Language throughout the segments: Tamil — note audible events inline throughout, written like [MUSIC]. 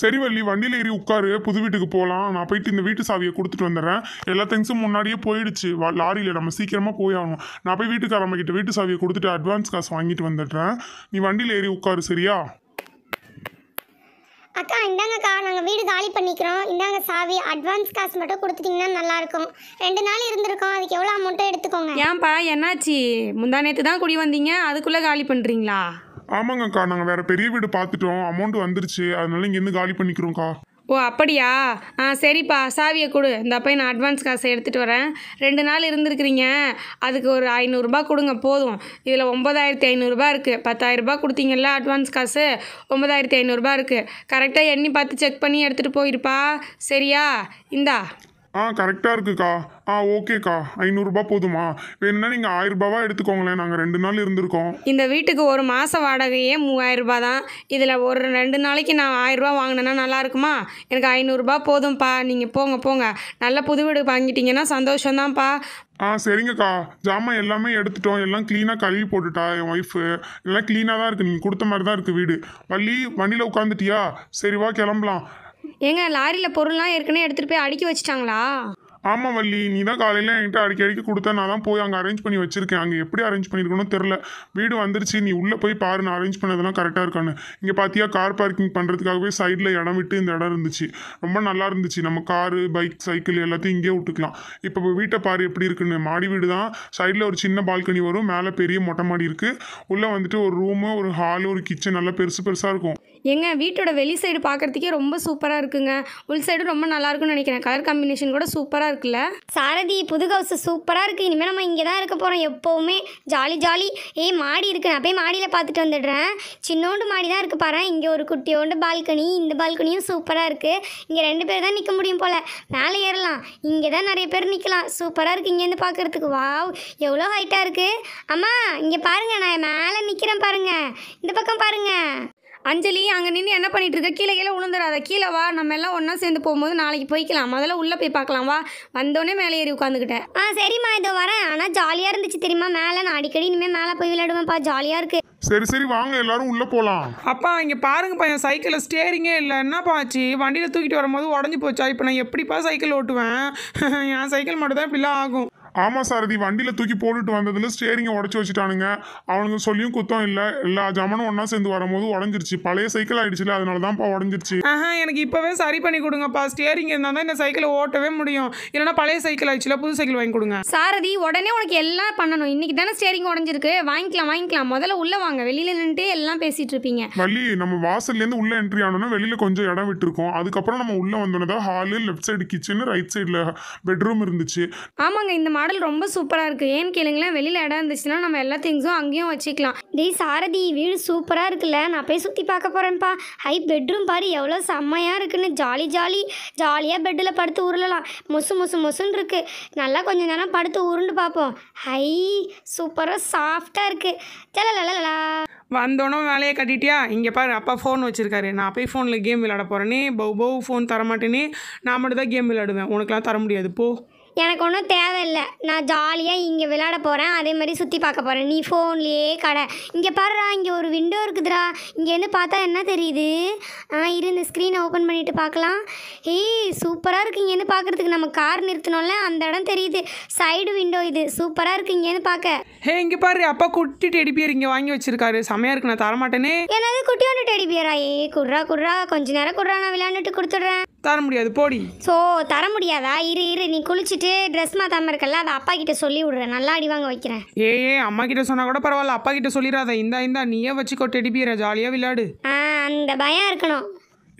சரி வள்ளி வண்டியில் ஏறி உட்காரு புது வீட்டுக்கு போகலாம் நான் போயிட்டு இந்த வீட்டு சாவியை கொடுத்துட்டு வந்துடுறேன் எல்லா திங்ஸும் முன்னாடியே போயிடுச்சு லாரியில் நம்ம சீக்கிரமாக போய் ஆகணும் நான் போய் வீட்டுக்காரம்மகிட்ட வீட்டு சாவியை கொடுத்துட்டு அட்வான்ஸ் காசு வாங்கிட்டு வந்துடுறேன் நீ வண்டியில் ஏறி உட்காரு சரியா அக்கா இந்தாங்கக்கா நாங்கள் வீடு காலி பண்ணிக்கிறோம் இந்தாங்க சாவி அட்வான்ஸ் காசு மட்டும் கொடுத்துட்டிங்கன்னா நல்லாயிருக்கும் ரெண்டு நாள் இருந்திருக்கோம் அதுக்கு எவ்வளோ அமௌண்ட்டும் எடுத்துக்கோங்க ஏன்ப்பா என்னாச்சு முந்தா நேற்று தான் குடி வந்தீங்க அதுக்குள்ளே காலி பண்ணுறீங்களா ஆமாங்கக்கா நாங்கள் வேற பெரிய வீடு பார்த்துட்டோம் அமௌண்ட் வந்துருச்சு அதனால இங்கேருந்து காலி பண்ணிக்கிறோம்க்கா ஓ அப்படியா ஆ சரிப்பா சாவியை கொடு இந்த அப்போ நான் அட்வான்ஸ் காசை எடுத்துகிட்டு வரேன் ரெண்டு நாள் இருந்திருக்கிறீங்க அதுக்கு ஒரு ஐநூறுரூபா கொடுங்க போதும் இதில் ஒம்பதாயிரத்தி ஐநூறுரூபா இருக்குது பத்தாயிரரூபா கொடுத்தீங்கல்ல அட்வான்ஸ் காசு ஒம்பதாயிரத்தி ஐநூறுரூபா இருக்குது கரெக்டாக எண்ணி பார்த்து செக் பண்ணி எடுத்துகிட்டு போயிருப்பா சரியா இந்தா ஆ கரெக்டாக இருக்குக்கா ஆ ஓகேக்கா ஐநூறுரூபா போதுமா வேணும்னா நீங்கள் ஆயிரரூபாவா எடுத்துக்கோங்களேன் நாங்கள் ரெண்டு நாள் இருந்திருக்கோம் இந்த வீட்டுக்கு ஒரு மாத வாடகையே மூவாயிரரூபா தான் இதில் ஒரு ரெண்டு நாளைக்கு நான் ஆயிரரூபா வாங்கினேன்னா நல்லா இருக்குமா எனக்கு ஐநூறுரூபா போதும்ப்பா நீங்கள் போங்க போங்க நல்ல புது வீடு வாங்கிட்டீங்கன்னா சந்தோஷம்தான்ப்பா ஆ சரிங்கக்கா ஜாமான் எல்லாமே எடுத்துட்டோம் எல்லாம் க்ளீனாக கழுவி போட்டுட்டா என் ஒய்ஃபு எல்லாம் க்ளீனாக தான் இருக்குது நீங்கள் கொடுத்த மாதிரி தான் இருக்குது வீடு வள்ளி வண்டியில் உட்காந்துட்டியா சரி வா கிளம்பலாம் ஏங்க லாரியில் பொருள்லாம் ஏற்கனவே எடுத்துகிட்டு போய் அடுக்கி வச்சிட்டாங்களா ஆமாம் வள்ளி நீ தான் காலையில் என்கிட்ட அடிக்க அடிக்க கொடுத்த நான் தான் போய் அங்கே அரேஞ்ச் பண்ணி வச்சுருக்கேன் அங்கே எப்படி அரேஞ்ச் பண்ணியிருக்கணும்னு தெரில வீடு வந்துருச்சு நீ உள்ளே போய் பாரு நான் அரேஞ்ச் பண்ணதெல்லாம் கரெக்டாக இருக்கான்னு இங்கே பார்த்தியா கார் பார்க்கிங் பண்ணுறதுக்காகவே சைடில் இடம் விட்டு இந்த இடம் இருந்துச்சு ரொம்ப நல்லா இருந்துச்சு நம்ம காரு பைக் சைக்கிள் எல்லாத்தையும் இங்கேயே விட்டுக்கலாம் இப்போ வீட்டை பாரு எப்படி இருக்குன்னு மாடி வீடு தான் சைடில் ஒரு சின்ன பால்கனி வரும் மேலே பெரிய மொட்டை மாடி இருக்குது உள்ளே வந்துட்டு ஒரு ரூமு ஒரு ஹாலு ஒரு கிச்சன் நல்லா பெருசு பெருசாக இருக்கும் எங்க வீட்டோட வெளி சைடு பார்க்குறதுக்கே ரொம்ப சூப்பராக இருக்குங்க உள் சைடு ரொம்ப நல்லாயிருக்கும்னு நினைக்கிறேன் கலர் காம்பினேஷன் கூட சூப்பராக இருக்குல்ல சாரதி புது ஹவுஸ் சூப்பராக இருக்குது இனிமேல் நம்ம இங்கே தான் இருக்க போகிறோம் எப்போவுமே ஜாலி ஜாலி ஏ மாடி இருக்குது நான் போய் மாடியில் பார்த்துட்டு வந்துடுறேன் சின்னோண்டு மாடி தான் இருக்குது பாரு இங்கே ஒரு குட்டியோண்டு பால்கனி இந்த பால்கனியும் சூப்பராக இருக்குது இங்கே ரெண்டு பேர் தான் நிற்க முடியும் போல் மேலே ஏறலாம் இங்கே தான் நிறைய பேர் நிற்கலாம் சூப்பராக இருக்குது இங்கேருந்து பார்க்குறதுக்கு வாவ் எவ்வளோ ஹைட்டாக இருக்குது அம்மா இங்கே பாருங்கள் நான் மேலே நிற்கிறேன் பாருங்கள் இந்த பக்கம் பாருங்கள் அஞ்சலி அங்கே நின்று என்ன பண்ணிட்டு இருக்க கீழே கீழே உளுந்துடாத கீழே வா நம்ம எல்லாம் ஒன்றா சேர்ந்து போகும்போது நாளைக்கு போய்க்கலாம் முதல்ல உள்ளே போய் பார்க்கலாம் வா வந்தோடனே மேலே ஏறி உட்காந்துக்கிட்டேன் ஆ சரிம்மா இதோ வரேன் ஆனால் ஜாலியாக இருந்துச்சு தெரியுமா மேலே நான் அடிக்கடி இனிமேல் மேலே போய் விளையாடுவேன்ப்பா ஜாலியாக இருக்கு சரி சரி வாங்க எல்லாரும் உள்ள போலாம் அப்பா இங்க பாருங்க என் சைக்கிள் ஸ்டேரிங்கே இல்லை என்ன ஆச்சு வண்டியில தூக்கிட்டு வரும்போது உடஞ்சி போச்சா இப்போ நான் எப்படிப்பா சைக்கிள் ஓட்டுவேன் [LAUGHS] என் சைக்கிள் மட்டும் தான் இப்படிலாம் ஆகும் ஆமாம் சாரதி வண்டியில் தூக்கி போட்டுட்டு வந்ததில் ஸ்டேரிங்கை உடச்சி வச்சுட்டானுங்க அவனுங்க சொல்லியும் குத்தம் இல்லை எல்லா ஜமனும் ஒன்றா சேர்ந்து வரும்போது உடஞ்சிருச்சு பழைய சைக்கிள் ஆயிடுச்சுல அதனால தான்ப்பா உடஞ்சிருச்சு ஆஹா எனக்கு இப்போவே சரி பண்ணி கொடுங்கப்பா ஸ்டேரிங் இருந்தால் தான் இந்த சைக்கிளை ஓட்டவே முடியும் இல்லைனா பழைய சைக்கிள் ஆயிடுச்சுல புது சைக்கிள் வாங்கி கொடுங்க சாரதி உடனே உனக்கு எல்லாம் பண்ணணும் இன்னைக்கு தானே ஸ்டேரிங் உடஞ்சிருக்கு வாங்கிக்கலாம் வாங்கிக்கலாம் முதல்ல உள்ள வாங்க வெளியில நின்றுட்டு எல்லாம் பேசிட்டு இருப்பீங்க வள்ளி நம்ம வாசல்லேருந்து உள்ள என்ட்ரி ஆனோன்னா வெளியில கொஞ்சம் இடம் விட்டுருக்கோம் அதுக்கப்புறம் நம்ம உள்ள வந்தோன்னா hall left side kitchen right சைடில் பெட்ரூம் இருந்துச்சு ஆமாங்க இந்த மாடல் ரொம்ப சூப்பராக இருக்குது ஏன்னு கேளுங்களேன் வெளியில் இடம் இருந்துச்சுன்னா நம்ம எல்லா திங்ஸும் அங்கேயும் வச்சுக்கலாம் டேய் சாரதி வீடு சூப்பராக இருக்குல்ல நான் போய் சுற்றி பார்க்க போகிறேன்ப்பா ஹை பெட்ரூம் பாரு எவ்வளோ செம்மையாக இருக்குன்னு ஜாலி ஜாலி ஜாலியாக பெட்டில் படுத்து உருளலாம் மொசு மொசு மொசுன்னு இருக்குது நல்லா கொஞ்சம் நேரம் படுத்து உருண்டு பார்ப்போம் ஹை சூப்பராக சாஃப்டாக இருக்குது ஜலலலலா வந்தோடனே வேலையை கட்டிட்டியா இங்கே பாரு அப்பா ஃபோன் வச்சுருக்காரு நான் போய் ஃபோனில் கேம் விளாட போகிறேனே பௌ பௌ ஃபோன் தரமாட்டேனே நான் மட்டும் தான் கேம் விளாடுவேன் உனக்குலாம் தர முடியாது போ எனக்கு ஒன்றும் தேவையில்லை நான் ஜாலியாக இங்கே விளையாட போகிறேன் அதே மாதிரி சுற்றி பார்க்க போகிறேன் நீ ஃபோன்லேயே கடை இங்கே பாருடா இங்கே ஒரு விண்டோ இருக்குதுடா இங்கேருந்து பார்த்தா என்ன தெரியுது ஆ இரு இந்த ஸ்க்ரீனை ஓப்பன் பண்ணிவிட்டு பார்க்கலாம் ஏய் சூப்பராக இருக்குது இங்கேருந்து பார்க்குறதுக்கு நம்ம கார் நிறுத்தினோம்ல அந்த இடம் தெரியுது சைடு விண்டோ இது சூப்பராக இருக்குது இங்கேருந்து பார்க்க ஹே இங்கே பாரு அப்பா குட்டி டெடி பியர் இங்கே வாங்கி வச்சிருக்காரு செமையாக இருக்கு நான் தரமாட்டேனே என்னது குட்டியோட டெடி பியரா ஏ குட்ரா குட்ரா கொஞ்சம் நேரம் குட்ரா நான் விளையாண்டுட்டு கொடுத்துட்றேன் தர முடியாது போடி ஸோ தர முடியாதா இரு இரு நீ குளிச்சுட்டு ட்ரெஸ் மாத்தாம இருக்கல அதை அப்பா கிட்ட சொல்லி விடுறேன் நல்லா அடி வாங்க வைக்கிறேன் ஏ ஏ அம்மா கிட்ட சொன்னா கூட பரவாயில்ல அப்பா கிட்ட சொல்லிடாத இந்தா இந்தா நீயே வச்சுக்கோ டெடி பீரை ஜாலியாக விளையாடு அந்த பயம் இருக்கணும்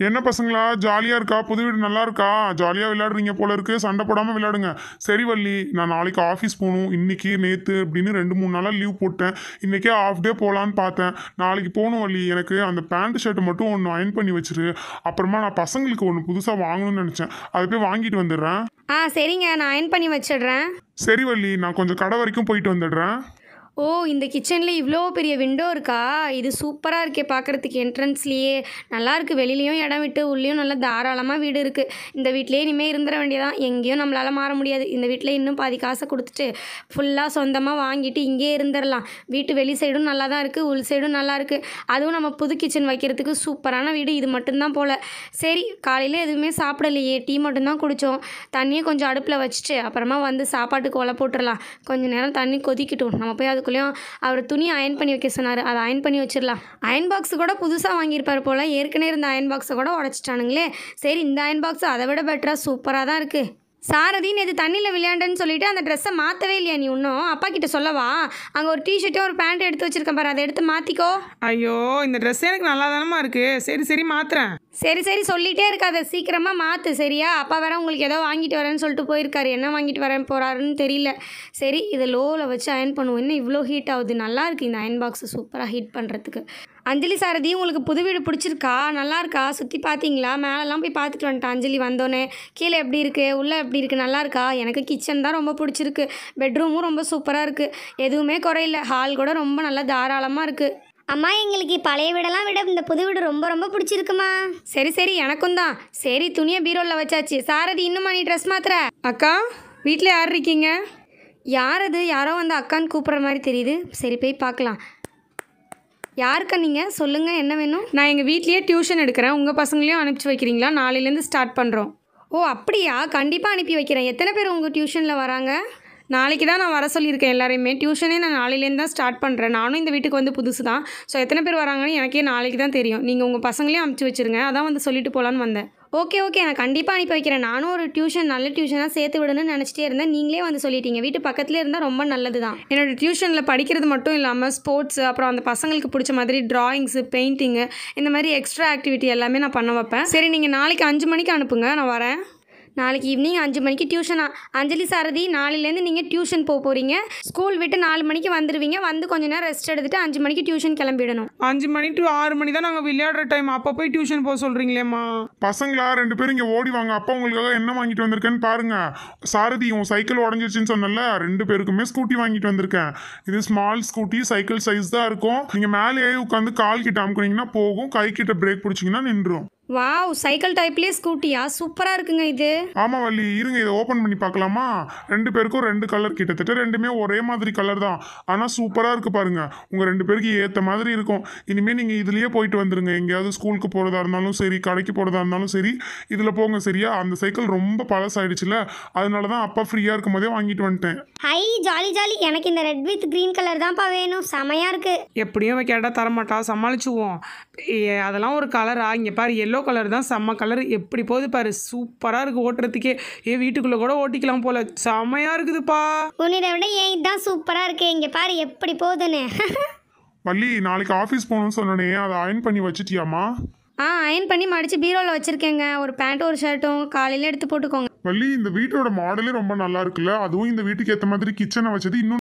என்ன பசங்களா ஜாலியாக இருக்கா புது வீடு நல்லா இருக்கா ஜாலியாக விளையாடுறீங்க போல இருக்கு சண்டை போடாமல் விளையாடுங்க சரி வள்ளி நான் நாளைக்கு ஆஃபீஸ் போகணும் இன்றைக்கி நேற்று அப்படின்னு ரெண்டு மூணு நாளாக லீவ் போட்டேன் இன்றைக்கே ஆஃப் டே போகலான்னு பார்த்தேன் நாளைக்கு போகணும் வள்ளி எனக்கு அந்த பேண்ட் ஷர்ட்டு மட்டும் ஒன்று அயன் பண்ணி வச்சிரு அப்புறமா நான் பசங்களுக்கு ஒன்று புதுசாக வாங்கணும்னு நினச்சேன் அதை போய் வாங்கிட்டு வந்துடுறேன் ஆ சரிங்க நான் அயன் பண்ணி வச்சிடுறேன் சரி வள்ளி நான் கொஞ்சம் கடை வரைக்கும் போயிட்டு வந்துடுறேன் ஓ இந்த கிச்சனில் இவ்வளோ பெரிய விண்டோ இருக்கா இது சூப்பராக இருக்கே பார்க்குறதுக்கு என்ட்ரன்ஸ்லேயே நல்லாயிருக்கு வெளிலேயும் இடம் விட்டு உள்ளேயும் நல்லா தாராளமாக வீடு இருக்குது இந்த வீட்டிலே இனிமேல் இருந்துட வேண்டியதான் எங்கேயும் நம்மளால் மாற முடியாது இந்த வீட்டில் இன்னும் பாதி காசை கொடுத்துட்டு ஃபுல்லாக சொந்தமாக வாங்கிட்டு இங்கே இருந்துடலாம் வீட்டு வெளி சைடும் நல்லா தான் இருக்குது உள் சைடும் நல்லா இருக்குது அதுவும் நம்ம புது கிச்சன் வைக்கிறதுக்கு சூப்பரான வீடு இது மட்டும்தான் போல் சரி காலையில் எதுவுமே சாப்பிடலையே டீ மட்டும்தான் குடித்தோம் தண்ணியை கொஞ்சம் அடுப்பில் வச்சுட்டு அப்புறமா வந்து சாப்பாட்டுக்கு ஒலை போட்டுடலாம் கொஞ்சம் நேரம் தண்ணி கொதிக்கட்டும் நம்ம போய் அது அதுக்குள்ளேயும் அவர் துணி அயன் பண்ணி வைக்க சொன்னார் அதை அயன் பண்ணி வச்சிடலாம் அயன் பாக்ஸ் கூட புதுசாக வாங்கியிருப்பார் போல் ஏற்கனவே இருந்த அயன் பாக்ஸை கூட உடச்சிட்டானுங்களே சரி இந்த அயன் பாக்ஸ் அதை விட பெட்டராக சூப்பராக தான் இருக்குது சாரதி நேற்று தண்ணியில் விளையாண்டேன்னு சொல்லிட்டு அந்த ட்ரெஸ்ஸை மாற்றவே இல்லையா நீ இன்னும் அப்பா கிட்ட சொல்லவா அங்கே ஒரு டிஷர்ட்டும் ஒரு பேண்ட் எடுத்து வச்சிருக்கேன் பாரு அதை எடுத்து மாற்றிக்கோ ஐயோ இந்த ட்ரெஸ் எனக்கு நல்லா தானமா இருக்கு சரி சரி மாத்துறேன் சரி சரி சொல்லிட்டே இருக்காத சீக்கிரமாக மாற்று சரியா அப்பா வேற உங்களுக்கு ஏதோ வாங்கிட்டு வரேன்னு சொல்லிட்டு போயிருக்காரு என்ன வாங்கிட்டு வரேன் போகிறாருன்னு தெரியல சரி இதை லோவில் வச்சு அயன் பண்ணுவோம் இன்னும் இவ்வளோ ஹீட் ஆகுது நல்லா இருக்கு இந்த அயன் பாக்ஸை சூப்பராக ஹீட் பண்ணுறதுக்கு அஞ்சலி சாரதி உங்களுக்கு புது வீடு பிடிச்சிருக்கா நல்லா இருக்கா சுற்றி பார்த்தீங்களா மேலெல்லாம் போய் பார்த்துட்டு வந்துட்டேன் அஞ்சலி வந்தோடனே கீழே எப்படி இருக்குது உள்ளே எப்படி இருக்குது நல்லா இருக்கா எனக்கு கிச்சன் தான் ரொம்ப பிடிச்சிருக்கு பெட்ரூமும் ரொம்ப சூப்பராக இருக்குது எதுவுமே குறையில ஹால் கூட ரொம்ப நல்லா தாராளமாக இருக்குது அம்மா எங்களுக்கு பழைய வீடெல்லாம் விட இந்த புது வீடு ரொம்ப ரொம்ப பிடிச்சிருக்குமா சரி சரி எனக்கும் தான் சரி துணியை பீரோவில் வச்சாச்சு சாரதி இன்னுமா நீ ட்ரெஸ் மாத்திர அக்கா வீட்டில் யார் இருக்கீங்க யார் அது யாரோ வந்து அக்கான்னு கூப்பிட்ற மாதிரி தெரியுது சரி போய் பார்க்கலாம் யாருக்கா நீங்கள் சொல்லுங்கள் என்ன வேணும் நான் எங்கள் வீட்லேயே டியூஷன் எடுக்கிறேன் உங்கள் பசங்களையும் அனுப்பிச்சி வைக்கிறீங்களா நாளையிலேருந்து ஸ்டார்ட் பண்ணுறோம் ஓ அப்படியா கண்டிப்பாக அனுப்பி வைக்கிறேன் எத்தனை பேர் உங்கள் டியூஷனில் வராங்க நாளைக்கு தான் நான் வர சொல்லியிருக்கேன் எல்லாரையுமே டியூஷனே நான் நாளையிலேருந்து தான் ஸ்டார்ட் பண்ணுறேன் நானும் இந்த வீட்டுக்கு வந்து புதுசு தான் ஸோ எத்தனை பேர் வராங்கன்னு எனக்கே நாளைக்கு தான் தெரியும் நீங்கள் உங்கள் பசங்களையும் அனுப்பிச்சி வச்சுருங்க அதான் வந்து சொல்லிட்டு போகலான்னு வந்தேன் ஓகே ஓகே நான் கண்டிப்பாக அனுப்பி வைக்கிறேன் நானும் ஒரு டியூஷன் நல்ல டியூஷனாக சேர்த்து விடணும்னு நினச்சிட்டே இருந்தேன் நீங்களே வந்து சொல்லிட்டீங்க வீட்டு பக்கத்துலேயே இருந்தால் ரொம்ப நல்லது தான் என்னோடய டியூஷனில் படிக்கிறது மட்டும் இல்லாமல் ஸ்போர்ட்ஸ் அப்புறம் அந்த பசங்களுக்கு பிடிச்ச மாதிரி ட்ராயிங்ஸு பெயிண்டிங்கு இந்த மாதிரி எக்ஸ்ட்ரா ஆக்டிவிட்டி எல்லாமே நான் பண்ண வைப்பேன் சரி நீங்கள் நாளைக்கு அஞ்சு மணிக்கு அனுப்புங்க நான் வரேன் நாளைக்கு ஈவினிங் அஞ்சு மணிக்கு டியூஷனா அஞ்சலி சாரதி நாளையிலேருந்து நீங்கள் டியூஷன் போக போகிறீங்க ஸ்கூல் விட்டு நாலு மணிக்கு வந்துடுவீங்க வந்து கொஞ்ச நேரம் ரெஸ்ட் எடுத்துட்டு அஞ்சு மணிக்கு டியூஷன் கிளம்பிடணும் அஞ்சு மணி டு ஆறு மணி தான் நாங்கள் விளையாடுற டைம் அப்போ போய் டியூஷன் போக சொல்கிறீங்களேம்மா பசங்களா ரெண்டு பேரும் இங்கே ஓடி வாங்க அப்போ உங்களுக்காக என்ன வாங்கிட்டு வந்திருக்கேன்னு பாருங்க சாரதி உன் சைக்கிள் உடஞ்சிருச்சுன்னு சொன்னல ரெண்டு பேருக்குமே ஸ்கூட்டி வாங்கிட்டு வந்திருக்கேன் இது ஸ்மால் ஸ்கூட்டி சைக்கிள் சைஸ் தான் இருக்கும் நீங்கள் மேலே உட்காந்து கால் கிட்ட அமுக்குனீங்கன்னா போகும் கை கிட்ட பிரேக் பிடிச்சிங்கன்னா நின்றும் வாவ் சைக்கிள் டைப்லேயே ஸ்கூட்டியா சூப்பராக இருக்குங்க இது ஆமா வள்ளி இருங்க இதை ஓப்பன் பண்ணி பார்க்கலாமா ரெண்டு பேருக்கும் ரெண்டு கலர் கிட்டத்தட்ட ரெண்டுமே ஒரே மாதிரி கலர் தான் ஆனால் சூப்பராக இருக்கு பாருங்க உங்கள் ரெண்டு பேருக்கு ஏற்ற மாதிரி இருக்கும் இனிமேல் நீங்கள் இதுலேயே போயிட்டு வந்துருங்க எங்கேயாவது ஸ்கூலுக்கு போகிறதா இருந்தாலும் சரி கடைக்கு போகிறதா இருந்தாலும் சரி இதில் போங்க சரியா அந்த சைக்கிள் ரொம்ப பழசாயிடுச்சுல அதனால தான் அப்பா ஃப்ரீயாக இருக்கும் போதே வாங்கிட்டு வந்துட்டேன் ஹை ஜாலி ஜாலி எனக்கு இந்த ரெட் வித் க்ரீன் கலர் தான்ப்பா வேணும் செமையாக இருக்கு எப்படியும் கேட்டால் தரமாட்டா சமாளிச்சுவோம் அதெல்லாம் ஒரு கலரா இங்கே பாரு எல்லோ கலர் தான் செம்ம கலர் எப்படி போகுது பாரு சூப்பராக இருக்குது ஓட்டுறதுக்கே ஏ வீட்டுக்குள்ளே கூட ஓட்டிக்கலாம் போல செம்மையாக இருக்குதுப்பா உன்னிட விட ஏன் இதுதான் சூப்பராக இருக்கு இங்கே பாரு எப்படி போகுதுன்னு வள்ளி நாளைக்கு ஆஃபீஸ் போகணும்னு சொன்னனே அதை அயன் பண்ணி வச்சுட்டியாம்மா ஆ அயன் பண்ணி மடித்து பீரோவில் வச்சுருக்கேங்க ஒரு பேண்ட்டும் ஒரு ஷர்ட்டும் காலையில் எடுத்து போட்டுக்கோங்க வள்ளி இந்த வீட்டோட மாடலே ரொம்ப நல்லா இருக்குல்ல அதுவும் இந்த வீட்டுக்கு ஏற்ற மாதிரி கிச்சனை வச்சது இன்னும்